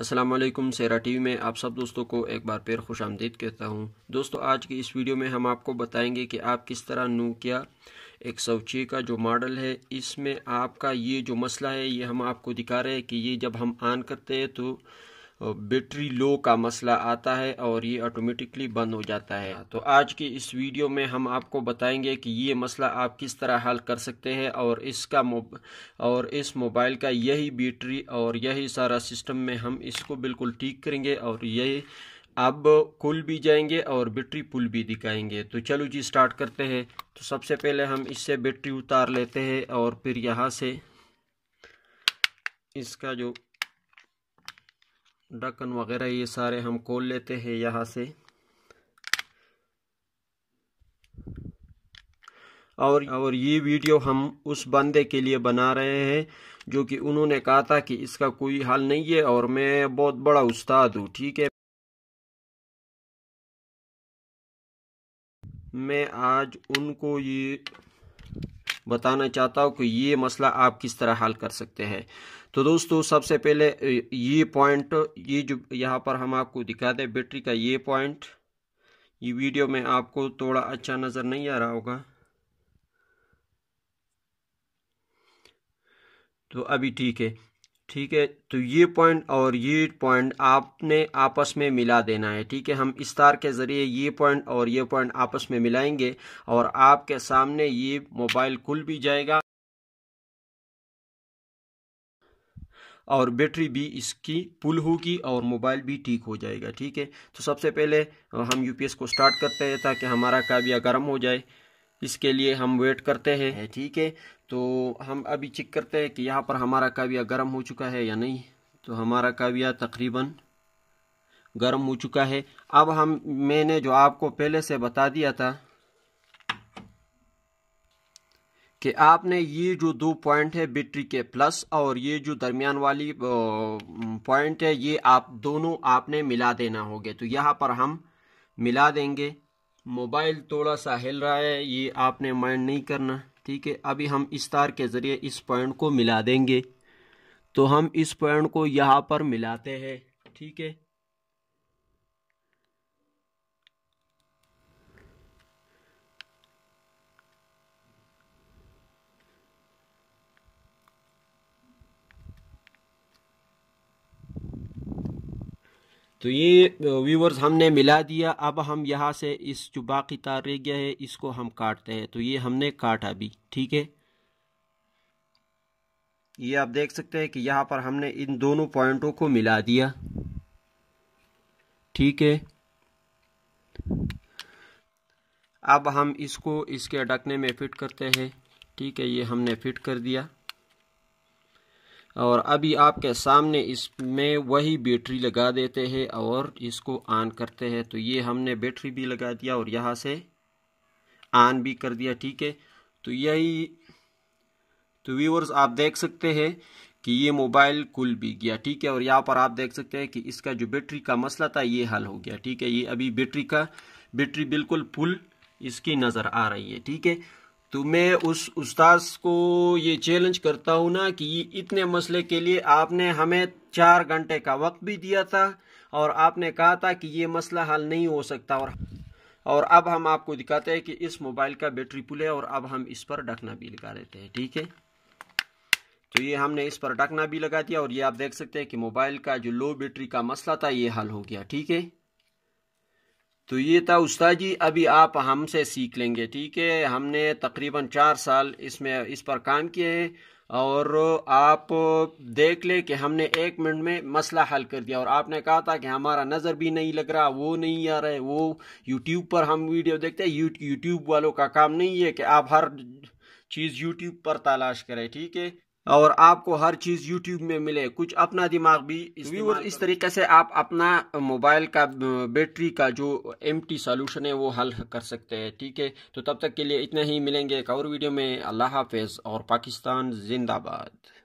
असलम सेरा TV में आप सब दोस्तों को एक बार फिर खुश आमदीद कहता हूँ दोस्तों आज की इस वीडियो में हम आपको बताएंगे कि आप किस तरह नोकिया एक सौ छः का जो मॉडल है इसमें आपका ये जो मसला है ये हम आपको दिखा रहे हैं कि ये जब हम ऑन करते हैं तो बैटरी लो का मसला आता है और ये ऑटोमेटिकली बंद हो जाता है तो आज की इस वीडियो में हम आपको बताएंगे कि ये मसला आप किस तरह हल कर सकते हैं और इसका और इस मोबाइल का यही बैटरी और यही सारा सिस्टम में हम इसको बिल्कुल ठीक करेंगे और यही अब कुल भी जाएंगे और बैटरी पुल भी दिखाएंगे तो चलो जी स्टार्ट करते हैं तो सबसे पहले हम इससे बैटरी उतार लेते हैं और फिर यहाँ से इसका जो ढक्कन वगैरह ये सारे हम खोल लेते हैं यहाँ से और और ये वीडियो हम उस बंदे के लिए बना रहे हैं जो कि उन्होंने कहा था कि इसका कोई हल नहीं है और मैं बहुत बड़ा उस्ताद हूँ ठीक है मैं आज उनको ये बताना चाहता हूँ कि ये मसला आप किस तरह हल कर सकते हैं तो दोस्तों सबसे पहले ये पॉइंट ये जो यहाँ पर हम आपको दिखा दें बैटरी का ये पॉइंट ये वीडियो में आपको थोड़ा अच्छा नज़र नहीं आ रहा होगा तो अभी ठीक है ठीक है तो ये पॉइंट और ये पॉइंट आपने आपस में मिला देना है ठीक है हम इस तार के ज़रिए ये पॉइंट और ये पॉइंट आपस में मिलाएंगे और आपके सामने ये मोबाइल खुल भी जाएगा और बैटरी भी इसकी पुल होगी और मोबाइल भी ठीक हो जाएगा ठीक है तो सबसे पहले हम यूपीएस को स्टार्ट करते हैं ताकि हमारा काबिया गर्म हो जाए इसके लिए हम वेट करते हैं ठीक है तो हम अभी चेक करते हैं कि यहाँ पर हमारा काविया गर्म हो चुका है या नहीं तो हमारा काविया तकरीबन गर्म हो चुका है अब हम मैंने जो आपको पहले से बता दिया था कि आपने ये जो दो पॉइंट है बैटरी के प्लस और ये जो दरमियान वाली पॉइंट है ये आप दोनों आपने मिला देना होगे तो यहाँ पर हम मिला देंगे मोबाइल थोड़ा सा हिल रहा है ये आपने माइंड नहीं करना ठीक है अभी हम इस तार के ज़रिए इस पॉइंट को मिला देंगे तो हम इस पॉइंट को यहाँ पर मिलाते हैं ठीक है तो ये व्यूवर्स हमने मिला दिया अब हम यहाँ से इस जो बाकी तार रह गया है इसको हम काटते हैं तो ये हमने काटा भी ठीक है ये आप देख सकते हैं कि यहाँ पर हमने इन दोनों पॉइंटों को मिला दिया ठीक है अब हम इसको इसके अडकने में फिट करते हैं ठीक है ये हमने फिट कर दिया और अभी आपके सामने इसमें वही बैटरी लगा देते हैं और इसको ऑन करते हैं तो ये हमने बैटरी भी लगा दिया और यहाँ से ऑन भी कर दिया ठीक है तो यही तो व्यूवर्स आप देख सकते हैं कि ये मोबाइल कुल भी गया ठीक है और यहाँ पर आप देख सकते हैं कि इसका जो बैटरी का मसला था ये हल हो गया ठीक है ये अभी बैटरी का बैटरी बिल्कुल फुल इसकी नज़र आ रही है ठीक है तो मैं उस उस्ताद को ये चैलेंज करता हूँ ना कि इतने मसले के लिए आपने हमें चार घंटे का वक्त भी दिया था और आपने कहा था कि ये मसला हल नहीं हो सकता और और अब हम आपको दिखाते हैं कि इस मोबाइल का बैटरी पुल है और अब हम इस पर ढकना भी लगा देते हैं ठीक है तो ये हमने इस पर ढकना भी लगा दिया और ये आप देख सकते हैं कि मोबाइल का जो लो बैटरी का मसला था ये हल हो गया ठीक है तो ये था उस्ताद जी अभी आप हमसे सीख लेंगे ठीक है हमने तकरीबन चार साल इसमें इस पर काम किए हैं और आप देख ले कि हमने एक मिनट में मसला हल कर दिया और आपने कहा था कि हमारा नज़र भी नहीं लग रहा वो नहीं आ रहा है वो यूट्यूब पर हम वीडियो देखते हैं यू, यूट्यूब वालों का काम नहीं है कि आप हर चीज़ यूट्यूब पर तलाश करें ठीक है और आपको हर चीज़ यूट्यूब में मिले कुछ अपना दिमाग भी व्यूअर इस तरीके से आप अपना मोबाइल का बैटरी का जो एम टी सोल्यूशन है वो हल कर सकते हैं ठीक है तो तब तक के लिए इतना ही मिलेंगे एक और वीडियो में अल्लाह हाफिज़ और पाकिस्तान जिंदाबाद